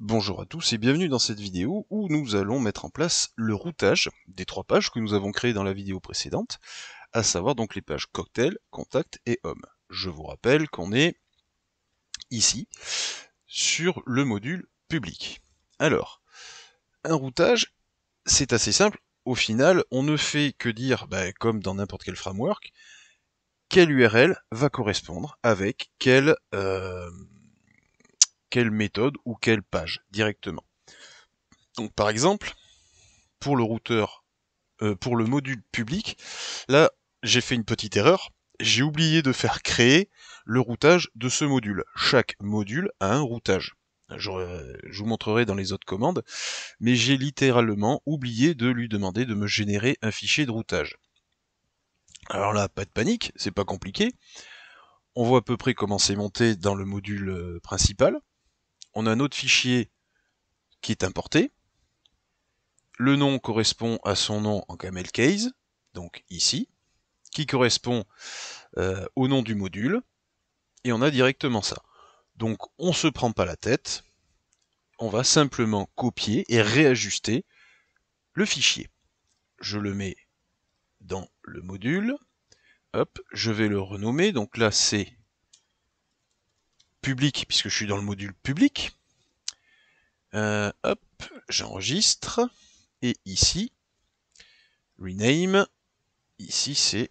Bonjour à tous et bienvenue dans cette vidéo où nous allons mettre en place le routage des trois pages que nous avons créées dans la vidéo précédente, à savoir donc les pages cocktail, contact et Home. Je vous rappelle qu'on est ici sur le module public. Alors, un routage, c'est assez simple. Au final, on ne fait que dire, bah, comme dans n'importe quel framework, quelle URL va correspondre avec quelle... Euh, quelle méthode ou quelle page directement. Donc par exemple, pour le routeur, euh, pour le module public, là j'ai fait une petite erreur, j'ai oublié de faire créer le routage de ce module. Chaque module a un routage. Je, euh, je vous montrerai dans les autres commandes, mais j'ai littéralement oublié de lui demander de me générer un fichier de routage. Alors là, pas de panique, c'est pas compliqué. On voit à peu près comment c'est monté dans le module euh, principal on a autre fichier qui est importé. Le nom correspond à son nom en camel case, donc ici, qui correspond euh, au nom du module, et on a directement ça. Donc on ne se prend pas la tête, on va simplement copier et réajuster le fichier. Je le mets dans le module, hop, je vais le renommer, donc là c'est public, puisque je suis dans le module public. Euh, hop, j'enregistre. Et ici, rename. Ici, c'est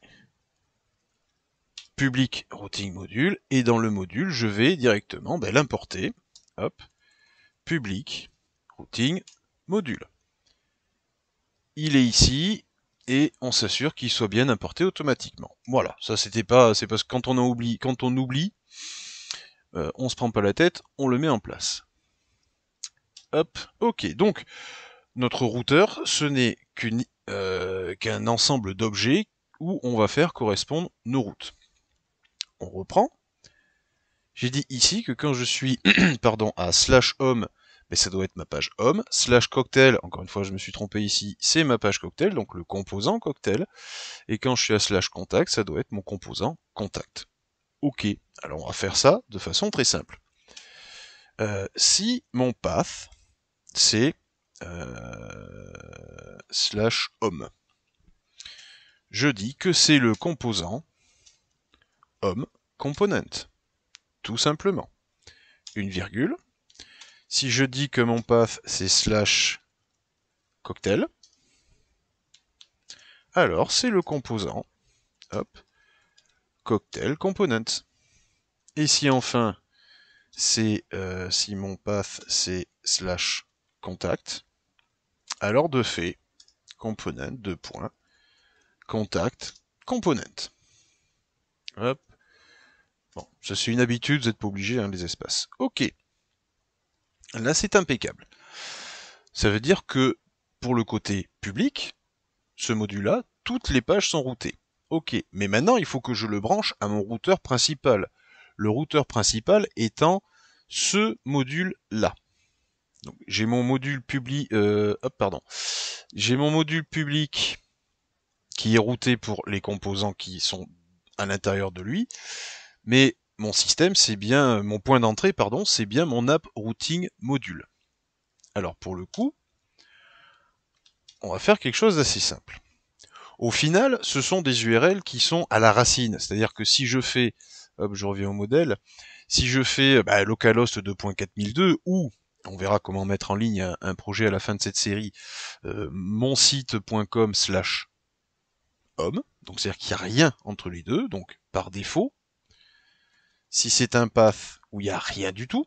public routing module. Et dans le module, je vais directement ben, l'importer. Hop, public routing module. Il est ici et on s'assure qu'il soit bien importé automatiquement. Voilà, ça c'était pas, c'est parce que quand on oublie, quand on oublie, on euh, on se prend pas la tête, on le met en place. Hop, ok, donc notre routeur, ce n'est euh, qu'un ensemble d'objets où on va faire correspondre nos routes. On reprend. J'ai dit ici que quand je suis pardon, à slash home, mais ça doit être ma page home, slash cocktail, encore une fois je me suis trompé ici, c'est ma page cocktail, donc le composant cocktail, et quand je suis à slash contact, ça doit être mon composant contact. Ok, alors on va faire ça de façon très simple. Euh, si mon path, c'est euh, slash home, je dis que c'est le composant home component, tout simplement. Une virgule. Si je dis que mon path, c'est slash cocktail, alors c'est le composant, hop, cocktail component. Et si enfin, c'est euh, si mon path c'est slash contact. Alors de fait, component, deux points, contact, component. Hop. Bon, ça c'est une habitude, vous n'êtes pas obligé, hein, les espaces. Ok. Là c'est impeccable. Ça veut dire que pour le côté public, ce module-là, toutes les pages sont routées. Ok, mais maintenant il faut que je le branche à mon routeur principal. Le routeur principal étant ce module-là. J'ai mon module public, euh, pardon, j'ai mon module public qui est routé pour les composants qui sont à l'intérieur de lui, mais mon système, c'est bien mon point d'entrée, pardon, c'est bien mon app routing module. Alors pour le coup, on va faire quelque chose d'assez simple. Au final, ce sont des URL qui sont à la racine. C'est-à-dire que si je fais, hop, je reviens au modèle, si je fais bah, localhost 2.4002 ou on verra comment mettre en ligne un, projet à la fin de cette série, euh, mon site.com slash home, donc c'est-à-dire qu'il n'y a rien entre les deux, donc par défaut, si c'est un path où il n'y a rien du tout,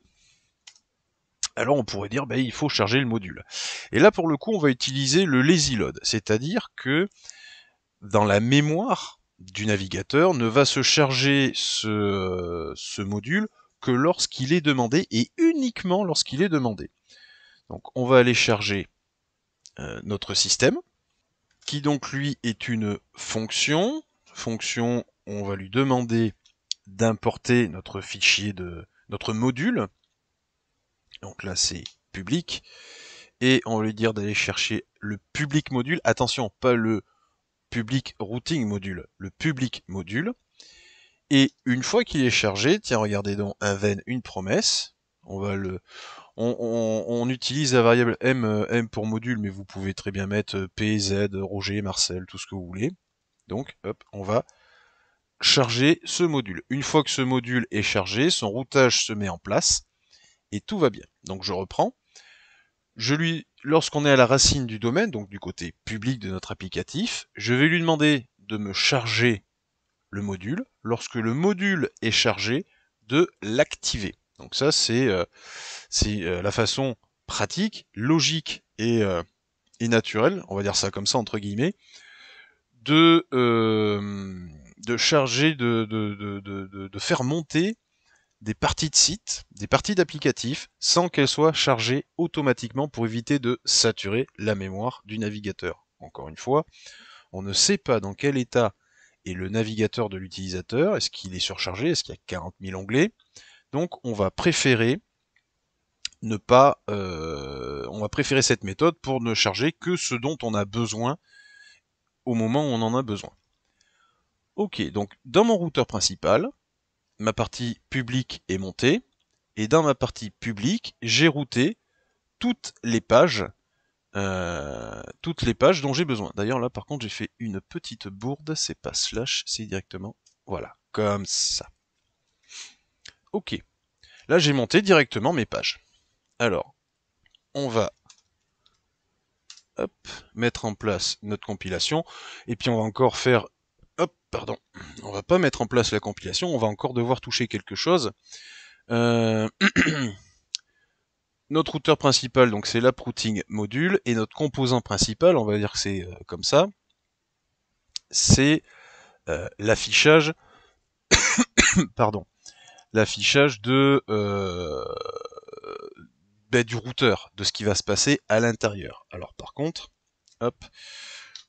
alors on pourrait dire ben, il faut charger le module. Et là pour le coup on va utiliser le lazy load, c'est-à-dire que dans la mémoire du navigateur ne va se charger ce, ce module que lorsqu'il est demandé et uniquement lorsqu'il est demandé. Donc on va aller charger euh, notre système, qui donc lui est une fonction. Fonction, on va lui demander d'importer notre fichier de notre module. Donc là c'est public. Et on va lui dire d'aller chercher le public module. Attention, pas le public routing module, le public module. Et une fois qu'il est chargé, tiens, regardez donc, un veine, une promesse. On va le, on, utilise la variable m, euh, m pour module, mais vous pouvez très bien mettre euh, P, Z, Roger, Marcel, tout ce que vous voulez. Donc, hop, on va charger ce module. Une fois que ce module est chargé, son routage se met en place et tout va bien. Donc je reprends lui, lorsqu'on est à la racine du domaine, donc du côté public de notre applicatif, je vais lui demander de me charger le module, lorsque le module est chargé, de l'activer. Donc ça, c'est euh, euh, la façon pratique, logique et, euh, et, naturelle, on va dire ça comme ça, entre guillemets, de, de charger, de, de, de, faire monter des parties de site, des parties d'applicatifs, sans qu'elles soient chargées automatiquement pour éviter de saturer la mémoire du navigateur. Encore une fois, on ne sait pas dans quel état est le navigateur de l'utilisateur, est-ce qu'il est surchargé, est-ce qu'il y a 40 000 onglets, donc on va préférer ne pas, euh, on va préférer cette méthode pour ne charger que ce dont on a besoin au moment où on en a besoin. Ok, donc dans mon routeur principal, ma partie publique est montée, et dans ma partie publique, j'ai routé toutes les pages, euh, toutes les pages dont j'ai besoin. D'ailleurs là par contre j'ai fait une petite bourde, c'est pas slash, c'est directement, voilà, comme ça. Ok, là j'ai monté directement mes pages. Alors, on va mettre en place notre compilation, et puis on va encore faire Hop, pardon. On va pas mettre en place la compilation, on va encore devoir toucher quelque chose. Euh, notre routeur principal, donc c'est l'app routing module, et notre composant principal, on va dire que c'est euh, comme ça, c'est euh, l'affichage, pardon, l'affichage de ben, du routeur, de ce qui va se passer à l'intérieur. Alors par contre, hop,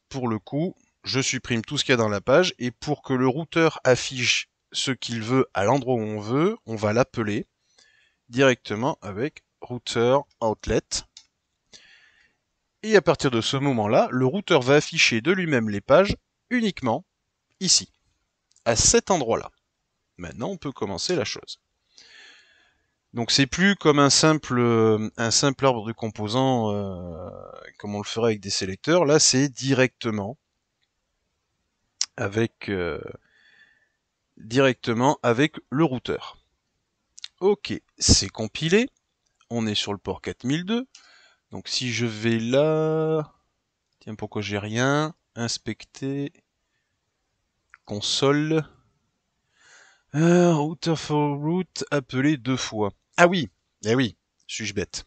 pour le coup, je supprime tout ce qu'il y a dans la page, et pour que le routeur affiche ce qu'il veut à l'endroit où on veut, on va l'appeler directement avec router outlet. Et à partir de ce moment-là, le routeur va afficher de lui-même les pages uniquement ici, à cet endroit-là. Maintenant, on peut commencer la chose. Donc c'est plus comme un simple, un simple arbre de composants euh, comme on le ferait avec des sélecteurs. Là, c'est directement avec euh, directement avec le routeur. Ok, c'est compilé. On est sur le port 4002. Donc si je vais là... Tiens, pourquoi j'ai rien Inspecter. Console. Euh, router for route appelé deux fois. Ah oui Eh oui Suis-je bête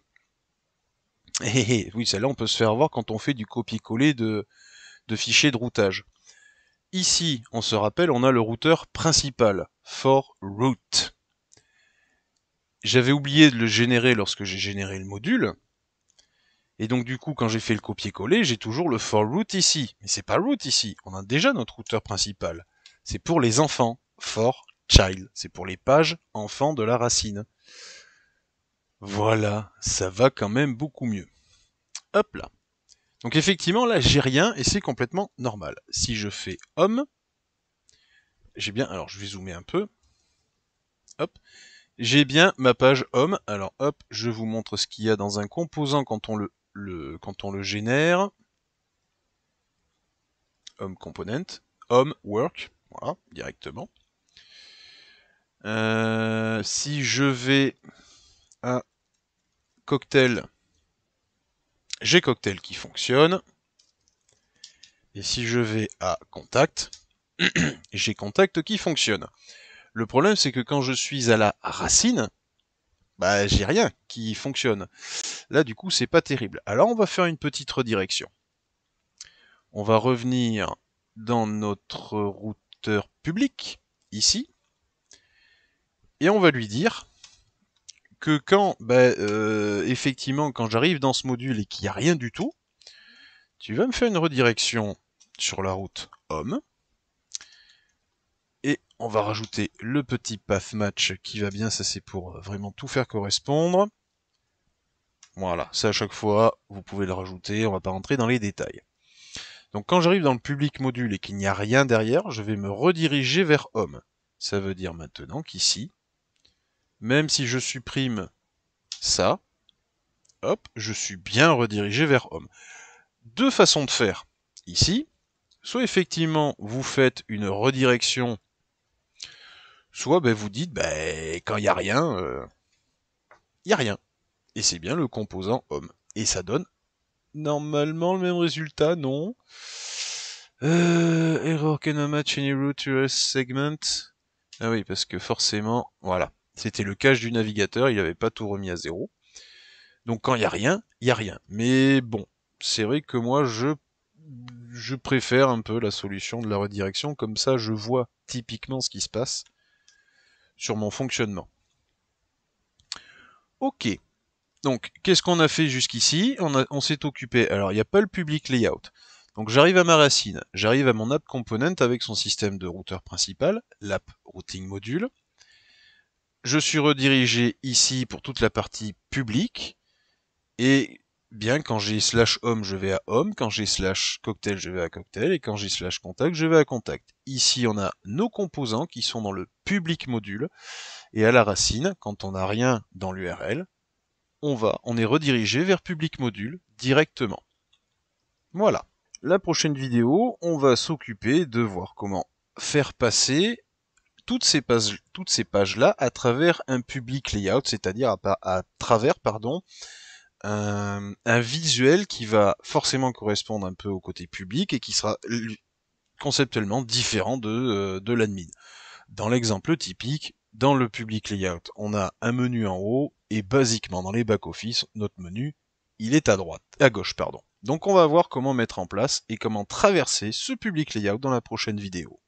eh, eh, eh oui, celle-là, on peut se faire voir quand on fait du copier-coller de fichiers de routage. Ici, on se rappelle, on a le routeur principal, for root. J'avais oublié de le générer lorsque j'ai généré le module. Et donc du coup, quand j'ai fait le copier-coller, j'ai toujours le for root ici. Mais c'est pas root ici, on a déjà notre routeur principal. C'est pour les enfants, for child. C'est pour les pages enfants de la racine. Voilà, ça va quand même beaucoup mieux. Hop là. Donc effectivement, là, j'ai rien et c'est complètement normal. Si je fais Home, j'ai bien... Alors, je vais zoomer un peu. Hop. J'ai bien ma page Home, Alors, hop, je vous montre ce qu'il y a dans un composant quand on le, le, quand on le génère. Home component. Home work. Voilà, directement. Euh, si je vais à cocktail j'ai cocktail qui fonctionne. Et si je vais à contact, j'ai contact qui fonctionne. Le problème, c'est que quand je suis à la racine, bah, j'ai rien qui fonctionne. Là, du coup, c'est pas terrible. Alors, on va faire une petite redirection. On va revenir dans notre routeur public, ici, et on va lui dire que quand, bah, euh, effectivement, quand j'arrive dans ce module et qu'il n'y a rien du tout, tu vas me faire une redirection sur la route homme. Et on va rajouter le petit path match qui va bien, ça c'est pour euh, vraiment tout faire correspondre. Voilà, ça à chaque fois, vous pouvez le rajouter, on va pas rentrer dans les détails. Donc quand j'arrive dans le public module et qu'il n'y a rien derrière, je vais me rediriger vers homme. Ça veut dire maintenant qu'ici, même si je supprime ça, hop, je suis bien redirigé vers home. Deux façons de faire ici. Soit effectivement vous faites une redirection, soit ben, vous dites ben, quand il n'y a rien, il euh, n'y a rien. Et c'est bien le composant home. Et ça donne normalement le même résultat, non euh, Error cannot match any route to a segment. Ah oui, parce que forcément, voilà. C'était le cache du navigateur, il n'avait pas tout remis à zéro. Donc quand il n'y a rien, il n'y a rien. Mais bon, c'est vrai que moi je, préfère un peu la solution de la redirection, comme ça je vois typiquement ce qui se passe sur mon fonctionnement. Ok. Donc qu'est-ce qu'on a fait jusqu'ici On, on s'est occupé. Alors il n'y a pas le public layout. Donc j'arrive à ma racine, j'arrive à mon app component avec son système de routeur principal, l'app routing module je suis redirigé ici pour toute la partie publique. Et bien, quand j'ai slash home, je vais à home. Quand j'ai slash cocktail, je vais à cocktail. Et quand j'ai slash contact, je vais à contact. Ici, on a nos composants qui sont dans le public module. Et à la racine, quand on n'a rien dans l'URL, on va, on est redirigé vers public module directement. Voilà. La prochaine vidéo, on va s'occuper de voir comment faire passer toutes ces pages, toutes ces pages-là à travers un public layout, c'est-à-dire à, travers, pardon, euh, un, visuel qui va forcément correspondre un peu au côté public et qui sera conceptuellement différent de, euh, de l'admin. Dans l'exemple typique, dans le public layout, on a un menu en haut et basiquement dans les back-office, notre menu, il est à droite, à gauche, pardon. Donc on va voir comment mettre en place et comment traverser ce public layout dans la prochaine vidéo.